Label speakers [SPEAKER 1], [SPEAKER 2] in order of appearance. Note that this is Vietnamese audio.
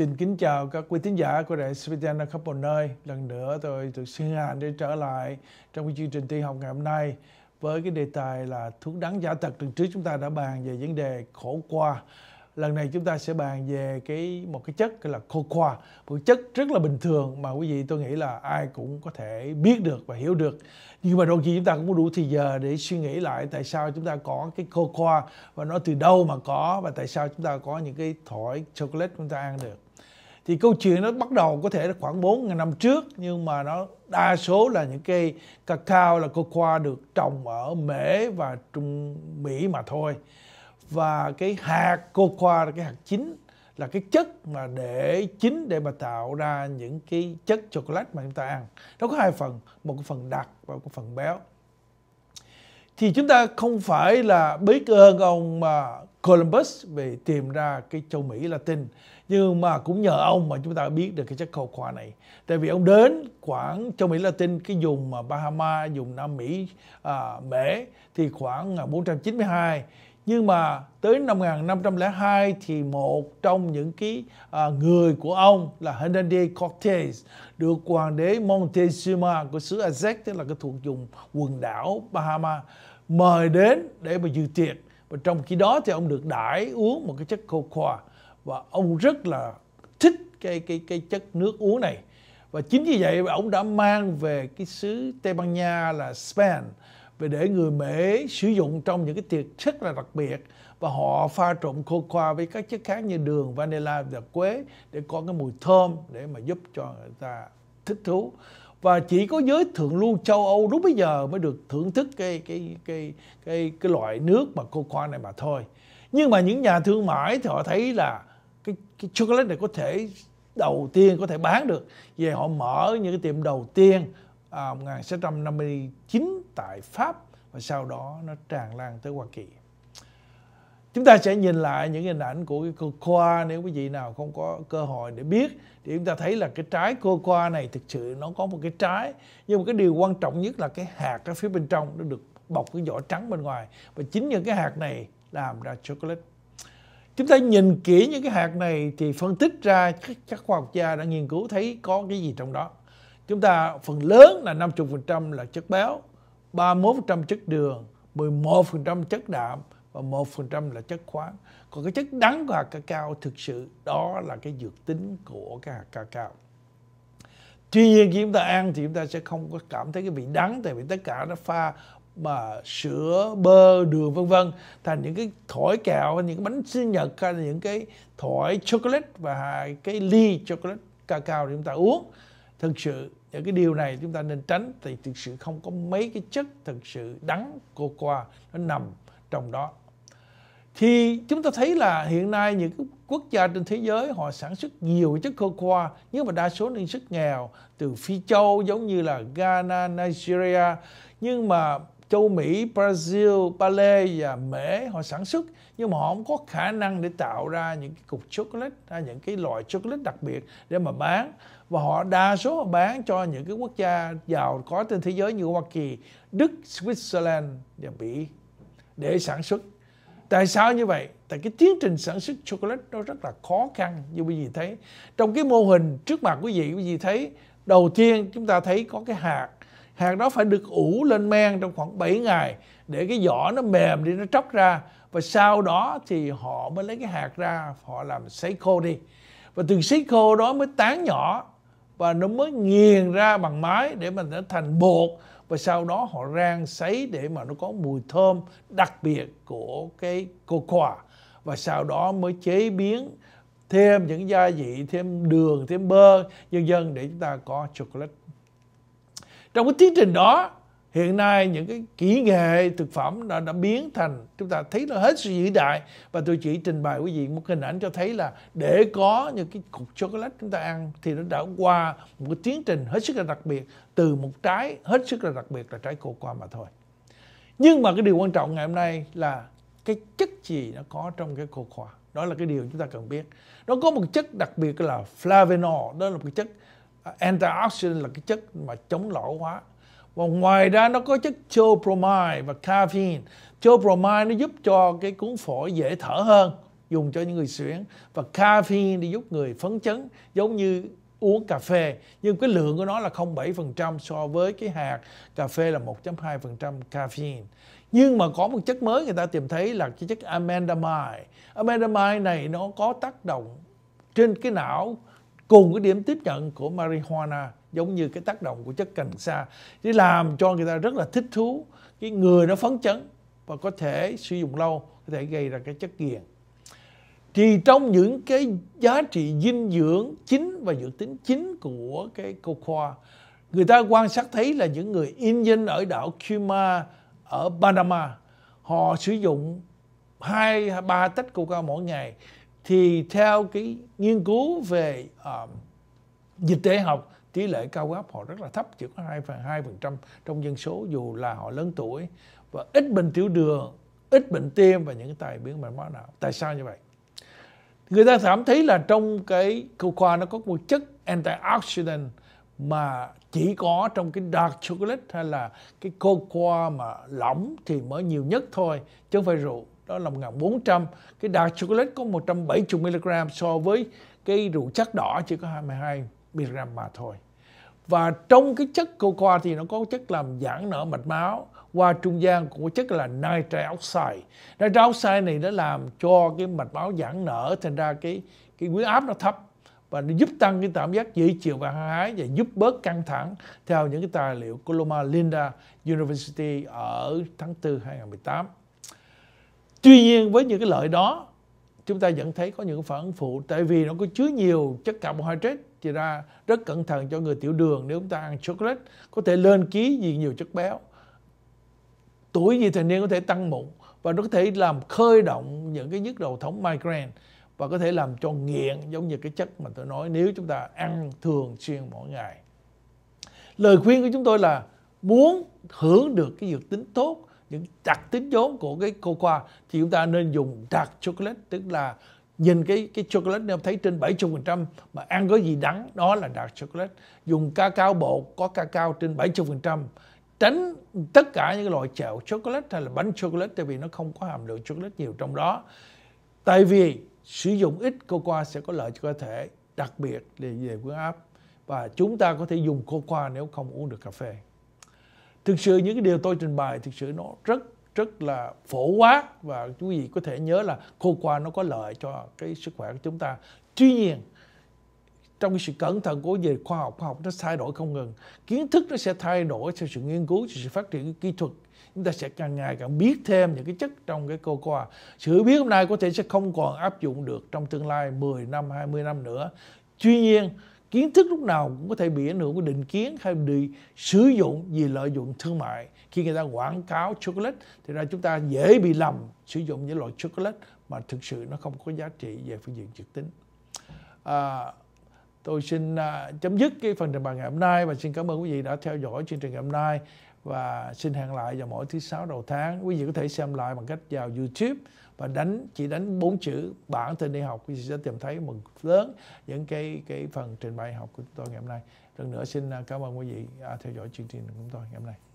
[SPEAKER 1] Xin kính chào các quý thính giả của Đại Svetian ở khắp mọi nơi. Lần nữa tôi được xin hạnh để trở lại trong cái chương trình tiên học ngày hôm nay với cái đề tài là thuốc đắng giả thật Lần trước chúng ta đã bàn về vấn đề khổ qua. Lần này chúng ta sẽ bàn về cái một cái chất gọi là khô qua, một chất rất là bình thường mà quý vị tôi nghĩ là ai cũng có thể biết được và hiểu được. Nhưng mà đôi khi chúng ta cũng đủ thời giờ để suy nghĩ lại tại sao chúng ta có cái khô qua và nó từ đâu mà có và tại sao chúng ta có những cái thỏi chocolate chúng ta ăn được thì câu chuyện nó bắt đầu có thể là khoảng 4 ngàn năm trước nhưng mà nó đa số là những cây cacao là cocoa được trồng ở Mễ và Trung Mỹ mà thôi và cái hạt cocoa là cái hạt chính là cái chất mà để chính để mà tạo ra những cái chất chocolate mà chúng ta ăn nó có hai phần một cái phần đặc và một cái phần béo thì chúng ta không phải là biết ơn ông à, Columbus về tìm ra cái châu Mỹ Latin nhưng mà cũng nhờ ông mà chúng ta biết được cái chất khâu khoa này tại vì ông đến khoảng châu Mỹ Latin cái vùng mà Bahama vùng Nam Mỹ à, Mễ thì khoảng 492 à, nhưng mà tới năm 1502 thì một trong những cái à, người của ông là Hernandez Cortez được hoàng đế Montezuma của xứ Aztec tức là cái thuộc vùng quần đảo Bahama mời đến để mà dự tiệc và trong khi đó thì ông được đãi uống một cái chất coca và ông rất là thích cái cái cái chất nước uống này và chính vì vậy ông đã mang về cái xứ Tây Ban Nha là Spain về để người Mỹ sử dụng trong những cái tiệc rất là đặc biệt và họ pha trộn khô với các chất khác như đường vanilla và quế để có cái mùi thơm để mà giúp cho người ta thích thú và chỉ có giới thượng lưu châu Âu lúc bây giờ mới được thưởng thức cái cái cái cái cái loại nước mà khô này mà thôi nhưng mà những nhà thương mại thì họ thấy là cái, cái chocolate này có thể đầu tiên có thể bán được về họ mở những cái tiệm đầu tiên à, 1659 tại Pháp và sau đó nó tràn lan tới Hoa Kỳ chúng ta sẽ nhìn lại những hình ảnh của cái cocoa nếu quý vị nào không có cơ hội để biết thì chúng ta thấy là cái trái cocoa này thực sự nó có một cái trái nhưng mà cái điều quan trọng nhất là cái hạt ở phía bên trong nó được bọc cái vỏ trắng bên ngoài và chính những cái hạt này làm ra chocolate chúng ta nhìn kỹ những cái hạt này thì phân tích ra các, các khoa học gia đã nghiên cứu thấy có cái gì trong đó chúng ta phần lớn là 50% là chất béo 31% chất đường 11% chất đạm và 1% là chất khoáng còn cái chất đắng của hạt cacao thực sự đó là cái dược tính của cái hạt cacao tuy nhiên khi chúng ta ăn thì chúng ta sẽ không có cảm thấy cái vị đắng tại vì tất cả nó pha mà sữa bơ đường vân vân thành những cái thỏi kẹo những cái bánh sinh nhật hay là những cái thỏi chocolate và cái ly chocolate cacao để chúng ta uống thực sự những cái điều này chúng ta nên tránh thì thực sự không có mấy cái chất thực sự đắng cocoa nó nằm trong đó thì chúng ta thấy là hiện nay những cái quốc gia trên thế giới họ sản xuất nhiều chất cocoa nhưng mà đa số nên sức nghèo từ phi châu giống như là Ghana, Nigeria nhưng mà châu Mỹ, Brazil, Pale và Mễ họ sản xuất nhưng mà họ không có khả năng để tạo ra những cái cục chocolate hay những cái loại chocolate đặc biệt để mà bán và họ đa số họ bán cho những cái quốc gia giàu có trên thế giới như Hoa Kỳ, Đức, Switzerland và Bỉ để sản xuất. Tại sao như vậy? Tại cái tiến trình sản xuất chocolate nó rất là khó khăn như quý vị thấy. Trong cái mô hình trước mặt quý vị, quý vị thấy đầu tiên chúng ta thấy có cái hạt hạt đó phải được ủ lên men trong khoảng 7 ngày để cái vỏ nó mềm đi nó tróc ra và sau đó thì họ mới lấy cái hạt ra họ làm sấy khô đi và từ sấy khô đó mới tán nhỏ và nó mới nghiền ra bằng máy để mình nó thành bột và sau đó họ rang sấy để mà nó có mùi thơm đặc biệt của cái cocoa và sau đó mới chế biến thêm những gia vị thêm đường thêm bơ vân dân để chúng ta có chocolate trong cái tiến trình đó hiện nay những cái kỹ nghệ thực phẩm đã, đã biến thành chúng ta thấy nó hết sự vĩ đại và tôi chỉ trình bày quý vị một hình ảnh cho thấy là để có những cái cục chocolate chúng ta ăn thì nó đã qua một cái tiến trình hết sức là đặc biệt từ một trái hết sức là đặc biệt là trái cô qua mà thôi nhưng mà cái điều quan trọng ngày hôm nay là cái chất gì nó có trong cái cô khoa đó là cái điều chúng ta cần biết nó có một chất đặc biệt là flavonol đó là một cái chất À, antioxidant là cái chất mà chống lão hóa và ngoài ra nó có chất chlobromide và caffeine chlobromide nó giúp cho cái cuốn phổi dễ thở hơn dùng cho những người xuyển và caffeine thì giúp người phấn chấn giống như uống cà phê nhưng cái lượng của nó là 0,7% so với cái hạt cà phê là 1.2% caffeine nhưng mà có một chất mới người ta tìm thấy là cái chất amandamide amandamide này nó có tác động trên cái não cùng cái điểm tiếp nhận của marijuana giống như cái tác động của chất cần sa để làm cho người ta rất là thích thú cái người nó phấn chấn và có thể sử dụng lâu có thể gây ra cái chất nghiện thì trong những cái giá trị dinh dưỡng chính và dưỡng tính chính của cái cocoa người ta quan sát thấy là những người Indian ở đảo Cuba ở Panama họ sử dụng hai ba tách coca mỗi ngày thì theo cái nghiên cứu về uh, dịch tễ học tỷ lệ cao gấp họ rất là thấp chỉ có hai phần hai phần trăm trong dân số dù là họ lớn tuổi và ít bệnh tiểu đường ít bệnh tim và những tai biến mạch máu não tại sao như vậy người ta cảm thấy là trong cái câu khoa nó có một chất antioxidant mà chỉ có trong cái dark chocolate hay là cái cocoa mà lỏng thì mới nhiều nhất thôi chứ không phải rượu đó là 1400 cái dark chocolate có 170 mg so với cái rượu chắc đỏ chỉ có 22 mg mà thôi và trong cái chất cocoa thì nó có chất làm giãn nở mạch máu qua trung gian của chất là nitrite oxide. Nitrite oxide này nó làm cho cái mạch máu giãn nở thành ra cái cái huyết áp nó thấp và nó giúp tăng cái cảm giác dễ chịu và hăng hái và giúp bớt căng thẳng theo những cái tài liệu của Loma Linda University ở tháng 4 2018 tuy nhiên với những cái lợi đó chúng ta vẫn thấy có những phản ứng phụ tại vì nó có chứa nhiều chất carbohydrate thì ra rất cẩn thận cho người tiểu đường nếu chúng ta ăn chocolate có thể lên ký vì nhiều chất béo tuổi gì thành niên có thể tăng mụn và nó có thể làm khơi động những cái nhức đầu thống migraine và có thể làm cho nghiện giống như cái chất mà tôi nói nếu chúng ta ăn thường xuyên mỗi ngày lời khuyên của chúng tôi là muốn hưởng được cái dược tính tốt những đặc tính vốn của cái cocoa thì chúng ta nên dùng dark chocolate tức là nhìn cái cái chocolate nếu thấy trên 70% mà ăn có gì đắng đó là dark chocolate dùng ca cao bột có ca cao trên 70% tránh tất cả những loại chèo chocolate hay là bánh chocolate tại vì nó không có hàm lượng chocolate nhiều trong đó tại vì sử dụng ít cocoa sẽ có lợi cho cơ thể đặc biệt là về huyết áp và chúng ta có thể dùng cocoa nếu không uống được cà phê thực sự những cái điều tôi trình bày thực sự nó rất rất là phổ quá và quý vị có thể nhớ là khô qua nó có lợi cho cái sức khỏe của chúng ta tuy nhiên trong cái sự cẩn thận của về khoa học khoa học nó thay đổi không ngừng kiến thức nó sẽ thay đổi theo sự nghiên cứu sự phát triển kỹ thuật chúng ta sẽ càng ngày càng biết thêm những cái chất trong cái cô coa sự biết hôm nay có thể sẽ không còn áp dụng được trong tương lai 10 năm 20 năm nữa tuy nhiên kiến thức lúc nào cũng có thể bị ảnh hưởng của định kiến hay bị sử dụng vì lợi dụng thương mại khi người ta quảng cáo chocolate thì ra chúng ta dễ bị lầm sử dụng những loại chocolate mà thực sự nó không có giá trị về phương diện trực tính à, tôi xin à, chấm dứt cái phần trình bày ngày hôm nay và xin cảm ơn quý vị đã theo dõi chương trình ngày hôm nay và xin hẹn lại vào mỗi thứ sáu đầu tháng quý vị có thể xem lại bằng cách vào youtube và đánh chỉ đánh bốn chữ bản tên đi học quý vị sẽ tìm thấy một lớn những cái cái phần trình bày học của chúng tôi ngày hôm nay lần nữa xin à, cảm ơn quý vị à, theo dõi chương trình của chúng tôi ngày hôm nay